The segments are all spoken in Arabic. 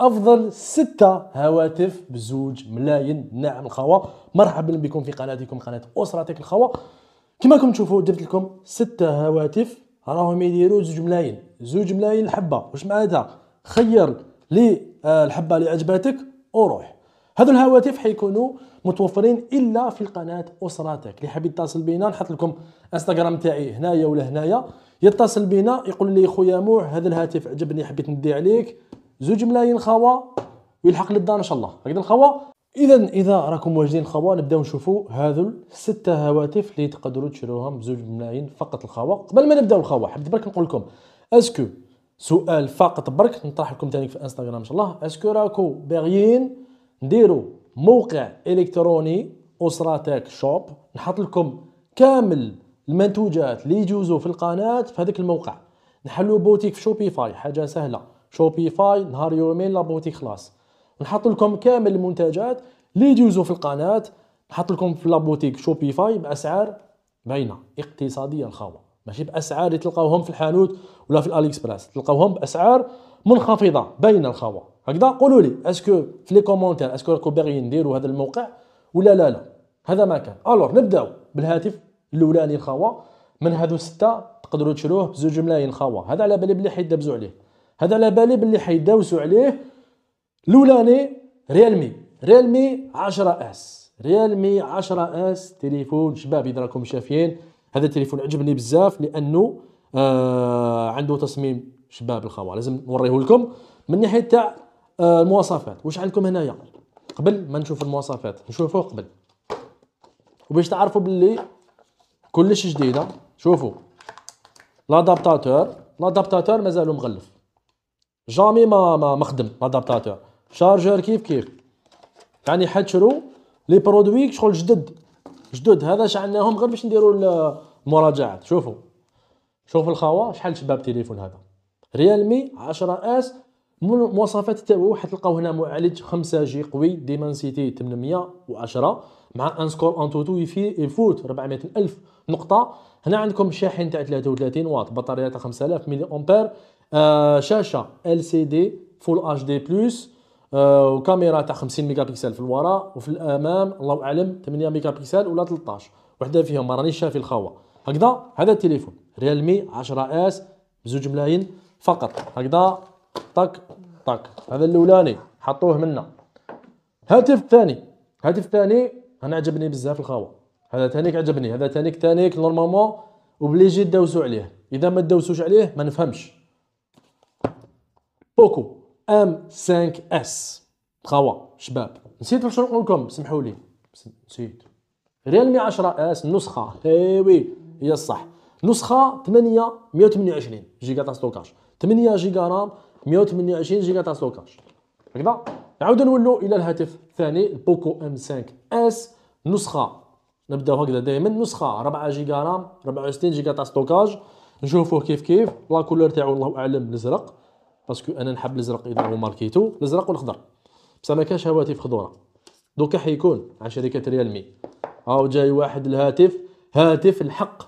افضل ستة هواتف بزوج ملايين نعم الخوا مرحبا بكم في قناتكم قناه اسرتك الخوا كما راكم تشوفوا درت لكم ستة هواتف راهم يديروا زوج ملايين زوج ملايين الحبه واش معناتها خير لي آه، الحبه اللي عجباتك وروح هذو الهواتف حيكونوا متوفرين الا في قناة اسرتك اللي حاب يتصل بينا نحط لكم انستغرام تاعي هنايا ولا هنايا يتصل بينا يقول لي خويا موح هذا الهاتف عجبني حبيت ندي عليك زوج ملايين خوا ويلحق للدار ان شاء الله هكذا الخوا اذا اذا راكم واجدين الخوا نبداو نشوفوا هذو الستة هواتف اللي تقدروا تشروهم بزوج ملايين فقط الخوا قبل ما نبداو الخوا حبيت برك نقول لكم اسكو سؤال فقط برك نطرح لكم ثاني في انستغرام ان شاء الله اسكو راكو باغيين نديروا موقع الكتروني اسراتك شوب نحط لكم كامل المنتوجات اللي يجوزوا في القناه في هذاك الموقع نحلو بوتيك في شوبيفاي حاجه سهله شوبيفاي نهار يومين لابوتي خلاص نحط لكم كامل المنتجات اللي يجوزوا في القناه نحط لكم في لابوتيك شوبيفاي باسعار باينه اقتصاديه الخاوه ماشي باسعار اللي تلقاوهم في الحانوت ولا في الاليكسبريس تلقاوهم باسعار منخفضه باينه الخاوه هكذا قولوا لي اسكو في لي كومونتير اسكو راكم باغيين نديروا هذا الموقع ولا لا لا هذا ما كان الوغ نبداو بالهاتف الاولاني الخاوه من هذو سته تقدروا تشروه بزوج ملايين خاوه هذا على بالي بلي حيدبزوا عليه هذا على بالي باللي حيداوسوا عليه الاولاني ريالمي ريالمي 10 اس ريالمي 10 اس تليفون شباب اذا راكم شافين هذا التليفون عجبني بزاف لانه آه عنده تصميم شباب الخوار لازم نوريه لكم من ناحيه تاع آه المواصفات واش عندكم هنايا قبل ما نشوف المواصفات نشوفوه قبل وباش تعرفوا باللي كلش جديده شوفوا لادابتاتور لادابتاتور مازالو مغلف جامي ما ما ما خدمت ادابتاتور شارجور كيف كيف يعني حتشرو لي برودوي شغل جدد جدد هذا شعلناهم غير باش نديروا المراجعات شوفوا شوف الخوا شحال شباب تليفون هذا ريالمي 10 اس مواصفات تاعو حتلقاو هنا معالج 5 جي قوي ديمنسيتي 810 مع ان سكور ان توتو يفوت 400 الف نقطه هنا عندكم شاحن تاع 33 واط بطاريه تاع 5000 ملي امبير شاشه ال سي دي فول اتش دي بلس وكاميرا تاع 50 ميجا بكسل في الوراء وفي الامام الله اعلم 8 ميجا بكسل ولا 13 وحده فيهم ما رانيش شافي الخوا هكذا هذا التليفون ريالمي 10 اس بزوج ملايين فقط هكذا طك طك هذا الاولاني حطوه منا هاتف الثاني هاتف الثاني انا عجبني بزاف الخوا هذا تانيك عجبني هذا تانيك تانيك نورمالمون اوبليجي تدوسوا عليه اذا ما تدوسوش عليه ما نفهمش بوكو ام 5 اس خوا شباب نسيت باش نقول لكم سمحوا لي نسيت ريالمي 10 اس نسخه اي وي هي الصح نسخه 8 128 جيجا تاع ستوكاج 8 جيجا رام 128 جيجا تاع ستوكاج هكذا نعاود نولوا الى الهاتف الثاني البوكو ام 5 اس نسخه نبداو هكذا دائما نسخه 4 جيجا رام 64 جيجا تاع ستوكاج نشوفوه كيف كيف لا كولور تاعو الله اعلم الازرق باسكو انا نحب الازرق اذا هو ماركيتو الازرق والاخضر بصح ما كانش هواتف خضوره دوكا حيكون عن شركه ريالمي او جاي واحد الهاتف هاتف الحق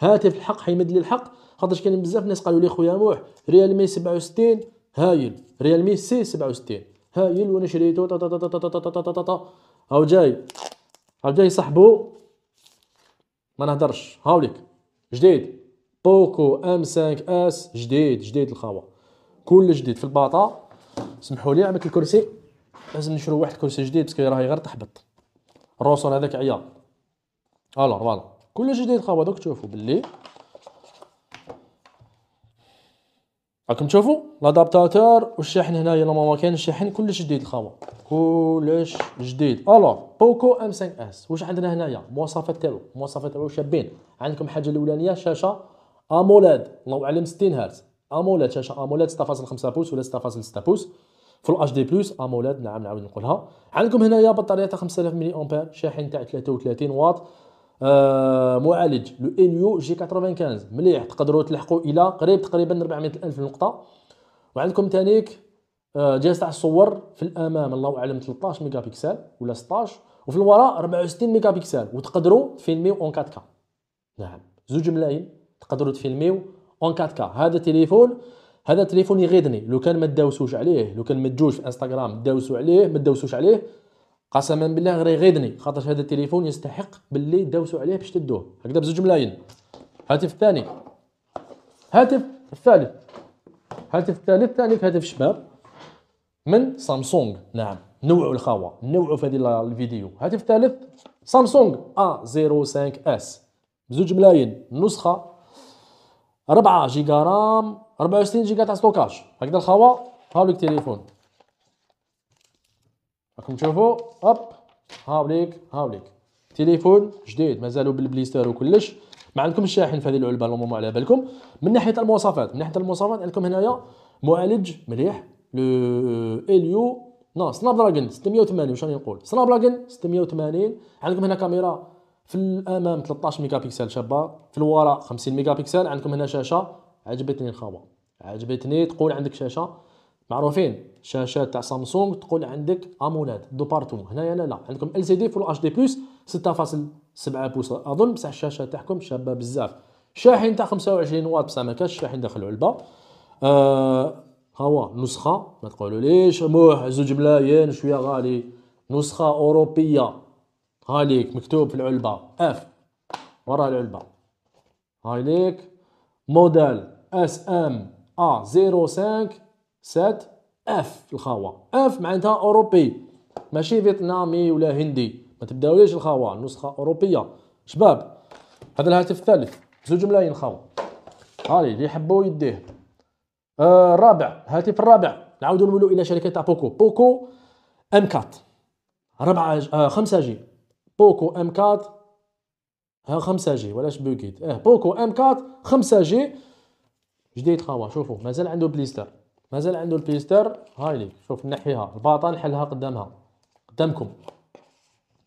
هاتف الحق حيمد لي الحق خاطرش كاين بزاف ناس قالوا لي خويا موح ريالمي 67 هايل ريالمي سي 67 هايل وانا شريته تا تا تا تا تا تا تا تا تا هاو جاي هاو جاي صاحبو ما نهدرش هاوليك جديد بوكو ام 5 اس جديد جديد الخوا كل جديد في الباطا سمحوا لي عمك الكرسي لازم نشرو واحد الكرسي جديد باسكو راهي غير تحبط الروسون هذاك عيا الو فوالا كل جديد خاوه دوك تشوفوا باللي راكم تشوفوا لادابتاتور والشاحن هنايا نورمالمون كاين الشاحن كلش جديد الخاوه كلش جديد الو بوكو ام 5 اس واش عندنا هنايا مواصفات تاعو مواصفات تاعو شابين عندكم حاجه الاولانيه شاشه امولاد الله اعلم 60 هرتز امولاد شاشه امولاد 6.5 بوص ولا 6.6 بوص في الاتش دي بلس امولاد نعم نعاود نقولها عندكم هنايا بطاريه تاع 5000 ملي امبير شاحن تاع 33 واط آه معالج لو انيو جي 95 مليح تقدروا تلحقوا الى قريب تقريبا 400 الف نقطه وعندكم تانيك آه جهاز تاع الصور في الامام الله اعلم 13 ميجا بكسل ولا 16 وفي الوراء 64 ميجا بكسل وتقدروا تفيلميو اون 4 كا نعم زوج ملايين تقدروا تفيلميو اون 4 كا هذا تليفون هذا تليفون يغيضني لو كان ما داوسوش عليه لو كان ما تجوش في انستغرام داوسو عليه ما داوسوش عليه قسما بالله غير يغيضني خاطر هذا التليفون يستحق باللي داوسو عليه باش تدوه هكذا بزوج ملايين هاتف الثاني هاتف الثالث هاتف الثالث ثاني هاتف شباب من سامسونج نعم نوعوا الخاوه نوعوا في هذه الفيديو هاتف الثالث سامسونج ا 05 اس بزوج ملايين نسخه 4 جيجا رام 64 جيجا تاع ستوكاج هكذا الخوا هاوليك تليفون راكم تشوفوا هوب هاوليك هاوليك تليفون جديد مازالوا بالبليستر وكلش ما عندكمش شاحن في هذه العلبه المهم على بالكم من ناحيه المواصفات من ناحيه المواصفات عندكم هنايا معالج مليح لو اليو نو سناب دراجون 680 واش راني نقول سناب دراجون 680 عندكم هنا كاميرا في الامام 13 ميجا بكسل شابه في الوراء 50 ميجا بكسل عندكم هنا شاشه عجبتني الخامه عجبتني تقول عندك شاشه معروفين شاشات تاع سامسونج تقول عندك امولاد دو بارتو هنايا لا لا عندكم ال سي دي فول اتش دي بلس 6.7 بوصه اظن بصح الشاشه تاعكم شابه بزاف شاحن تاع 25 واط بصح ما كاش شاحن داخل العلبه آه هو نسخه ما تقولوا ليش موح زوج ملايين شويه غالي نسخه اوروبيه هاي ليك مكتوب في العلبة اف ورا العلبة هاي ليك موديل اس ام ا سات اف الخاوة اف معناتها اوروبي ماشي فيتنامي ولا هندي ما تبداوليش الخاوة نسخة اوروبية شباب هذا الهاتف الثالث زوج ملايين خاوة هاي اللي يحبوا يديه آه الرابع الهاتف الرابع نعاودوا نولو الى شركة بوكو بوكو ام 4 4 5 جي بوكو ام 4 ها 5 جي ولاش بوكيت اه بوكو ام 4 5 جي جديد خاوه شوفوا مازال عنده بليستر مازال عنده البليستر هايلي شوف نحيها الباطا نحلها قدامها قدامكم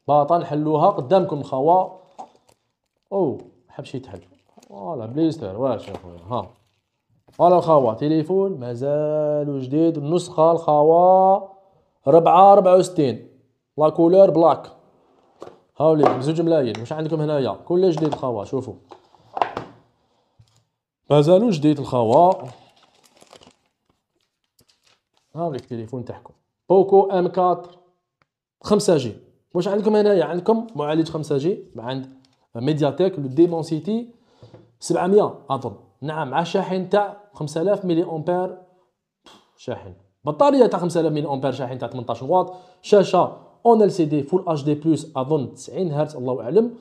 باطا نحلوها قدامكم خاوه او حبش تحل فوالا بليستر واش اخويا ها فوالا الخوا تليفون مازال جديد النسخه الخاوه 4 64 لا كولور بلاك هاولي زوج ملايين واش عندكم هنايا كل جديد خوا شوفوا مازالو جديد الخوا هاولي التليفون تاعكم بوكو ام 4 5 جي واش عندكم هنايا عندكم معالج 5 جي عند ميديا تيك لو ديمون سيتي 700 اظن نعم مع شاحن تاع 5000 ملي امبير شاحن بطاريه تاع 5000 ملي امبير شاحن تاع 18 واط شاشه اون ال سي دي فول اتش دي بلس اظن 90 هرتز الله اعلم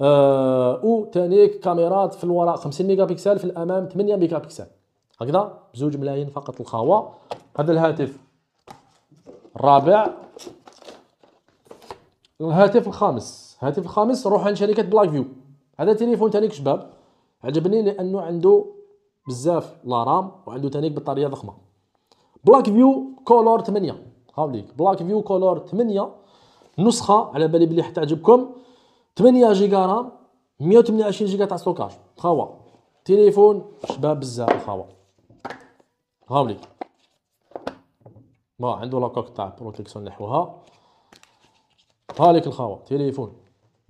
آه وثانيك كاميرات في الوراء 50 ميجا بكسل في الامام 8 ميجا بكسل هكذا بزوج ملايين فقط الخاوه هذا الهاتف الرابع الهاتف الخامس الهاتف الخامس روح عند شركه بلاك فيو هذا تليفون تانيك شباب عجبني لانه عنده بزاف لا رام وعنده تانيك بطاريه ضخمه بلاك فيو كولور 8 هاوليك بلاك فيو كولور 8 نسخه على بالي بلي حتعجبكم 8 جيجا رام 128 جيجا تاع ستوكاج خاوه تليفون شباب بزاف خاوه هاولي ما عنده لاكوك تاع بروتكسيون نحوها هاليك الخاوه تليفون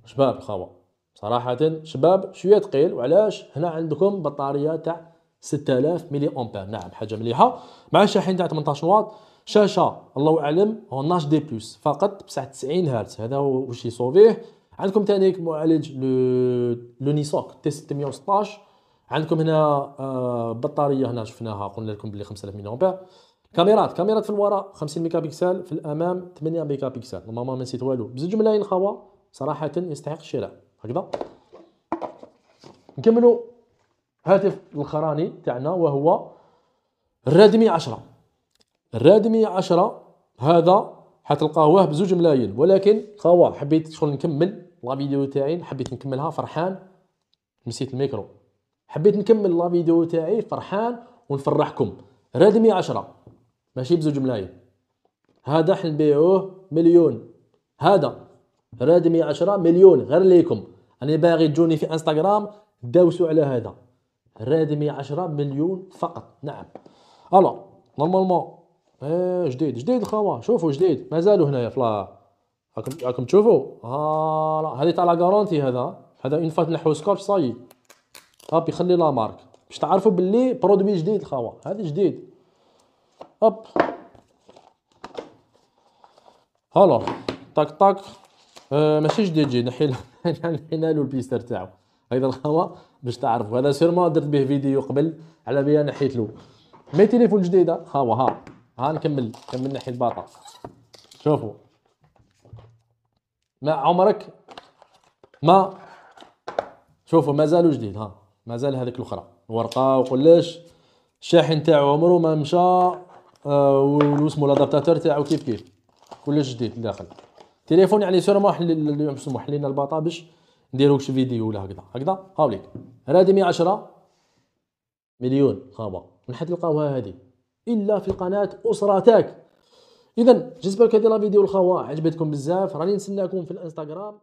شباب خاوه صراحه شباب شويه ثقيل وعلاش هنا عندكم بطاريه تاع 6000 ملي امبير نعم حاجه مليحه مع الشاحن تاع 18 واط شاشه الله اعلم اون اتش دي بلس فقط بسعه 90 هرتز هذا هو واش يصوفيه عندكم ثاني معالج لو نيسوك تي 616 عندكم هنا آه، بطاريه هنا شفناها قلنا لكم بلي 5000 ملي امبير كاميرات كاميرات في الوراء 50 ميجا بكسل في الامام 8 ميجا بكسل نورمالمون ما نسيت والو بزوج ملايين خوا صراحه يستحق الشراء هكذا نكملوا هاتف الاخراني تاعنا وهو الرادمي 10 الرادمية عشرة هذا حتلقاوه بزوج ملايين ولكن خوا حبيت شغل نكمل لا فيديو تاعي حبيت نكملها فرحان نسيت الميكرو حبيت نكمل لا فيديو تاعي فرحان ونفرحكم رادمي عشرة ماشي بزوج ملايين هذا حنا نبيعوه مليون هذا رادمي عشرة مليون غير ليكم انا باغي تجوني في انستغرام داوسوا على هذا رادمي عشرة مليون فقط نعم الو نورمالمون آه جديد جديد الخوا شوفوا جديد مازالوا هنايا فلا راكم راكم تشوفوا فوالا هذه تاع لا غارونتي هذا هذا اون فات نحو سكوب صاي هاب يخلي لا مارك باش تعرفوا باللي برودوي جديد الخوا هذا جديد هوب الوغ طاك طاك آه ماشي جديد جديد نحينا له البيستر تاعو هذا الخوا باش تعرفوا هذا سيرمون درت به فيديو قبل على بيا نحيت له مي تيليفون جديده ها ها ها نكمل نكمل ناحيه الباطا شوفوا ما عمرك ما شوفوا مازالو جديد ها مازال هذيك الاخرى ورقه وكلش الشاحن تاعو عمره ما مشى آه واسمو لادابتاتور تاعو كيف كيف كلش جديد تليفون يعني سير سيرمون اللي مسموح حلينا الباطا باش نديرو شي فيديو ولا هكذا هكذا هاوليك هادي 110 مليون خابا من حد تلقاوها هذه الا في قناه اسرتك اذا جزبالك هذه لا فيديو الخوا عجبتكم بزاف راني نسناكم في الانستغرام